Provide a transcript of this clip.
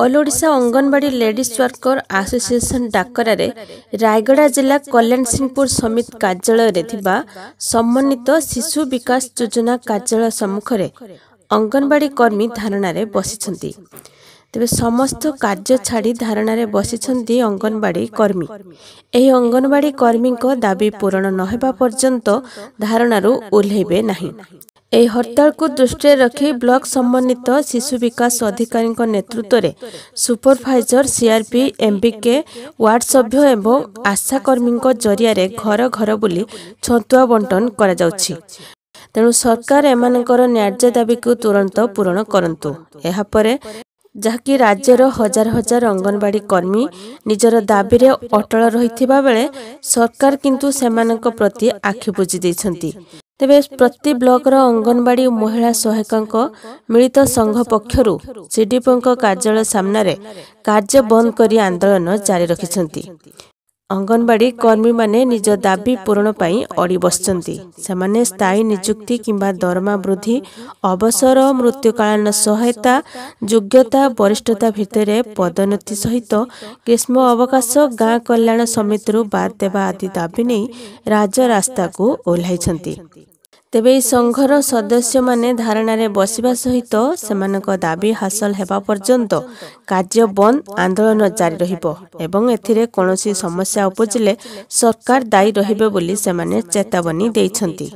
all Odisha Anganwadi ladies worker association ଡାକରାରେ ରାୟଗଡ଼ା ଜିଲ୍ଲା କଲ୍ୟାଣ ସିଂହପୁର ସମିତି କାର୍ଯ୍ୟାଳୟରେ ଥିବା ସମନ୍ୱିତ ଶିଶୁ ବିକାଶ ଯୋଜନା କାର୍ଯ୍ୟାଳୟ ସମ୍ମୁଖରେ ଅଙ୍ଗନବାଡ଼ି କର୍ମୀ ଧାରଣାରେ ବସିଛନ୍ତି ତେବେ ସମସ୍ତ କାର୍ଯ୍ୟ ଛାଡ଼ି ଧାରଣାରେ ବସିଛନ୍ତି ଅଙ୍ଗନବାଡ଼ି କର୍ମୀ ଏହି ଅଙ୍ଗନବାଡ଼ି କର୍ମୀଙ୍କ ଦାବି ପୂରଣ ନ ହେବା ପର୍ଯ୍ୟନ୍ତ ଧାରଣାରୁ ଓହ୍ଲାଇବେ ନାହିଁ ଏହି ହରତାଳକୁ ଦୃଷ୍ଟିରେ ରଖି ବ୍ଲକ ସମନ୍ୱିତ ଶିଶୁ ବିକାଶ ଅଧିକାରୀଙ୍କ ନେତୃତ୍ୱରେ ସୁପରଭାଇଜର ସିଆର୍ପି ଏମ୍ବିକେ ୱାର୍ଡ ସଭ୍ୟ ଏବଂ ଆଶା କର୍ମୀଙ୍କ ଜରିଆରେ ଘର ଘର ବୁଲି ଛତୁଆ ବଣ୍ଟନ କରାଯାଉଛି ତେଣୁ ସରକାର ଏମାନଙ୍କର ନ୍ୟାର୍ଯ୍ୟ ଦାବିକୁ ତୁରନ୍ତ ପୂରଣ କରନ୍ତୁ ଏହାପରେ ଯାହାକି ରାଜ୍ୟର ହଜାର ହଜାର ଅଙ୍ଗନବାଡ଼ି କର୍ମୀ ନିଜର ଦାବିରେ ଅଟଳ ରହିଥିବା ବେଳେ ସରକାର କିନ୍ତୁ ସେମାନଙ୍କ ପ୍ରତି ଆଖି ବୁଜି ଦେଇଛନ୍ତି ତେବେ ପ୍ରତି ବ୍ଲକର ଅଙ୍ଗନବାଡ଼ି ମହିଳା ସହାୟକଙ୍କ ମିଳିତ ସଂଘ ପକ୍ଷରୁ ସିଡିପିଓଙ୍କ କାର୍ଯ୍ୟାଳୟ ସାମ୍ନାରେ କାର୍ଯ୍ୟ ବନ୍ଦ କରି ଆନ୍ଦୋଳନ ଜାରି ରଖିଛନ୍ତି ଅଙ୍ଗନବାଡ଼ି କର୍ମୀମାନେ ନିଜ ଦାବି ପୂରଣ ପାଇଁ ଅଡ଼ି ବସିଛନ୍ତି ସେମାନେ ସ୍ଥାୟୀ ନିଯୁକ୍ତି କିମ୍ବା ଦରମା ବୃଦ୍ଧି ଅବସର ମୃତ୍ୟୁକାଳୀନ ସହାୟତା ଯୋଗ୍ୟତା ବରିଷ୍ଠତା ଭିତରେ ପଦୋନ୍ନତି ସହିତ ଗ୍ରୀଷ୍ମ ଅବକାଶ ଗାଁ କଲ୍ୟାଣ ସମିତିରୁ ବାଦ୍ ଦେବା ଆଦି ଦାବି ନେଇ ରାଜରାସ୍ତାକୁ ଓହ୍ଲାଇଛନ୍ତି ତେବେ ଏହି ସଂଘର ସଦସ୍ୟମାନେ ଧାରଣାରେ ବସିବା ସହିତ ସେମାନଙ୍କ ଦାବି ହାସଲ ହେବା ପର୍ଯ୍ୟନ୍ତ କାର୍ଯ୍ୟ ବନ୍ଦ ଆନ୍ଦୋଳନ ଜାରି ରହିବ ଏବଂ ଏଥିରେ କୌଣସି ସମସ୍ୟା ଉପୁଜିଲେ ସରକାର ଦାୟୀ ରହିବେ ବୋଲି ସେମାନେ ଚେତାବନୀ ଦେଇଛନ୍ତି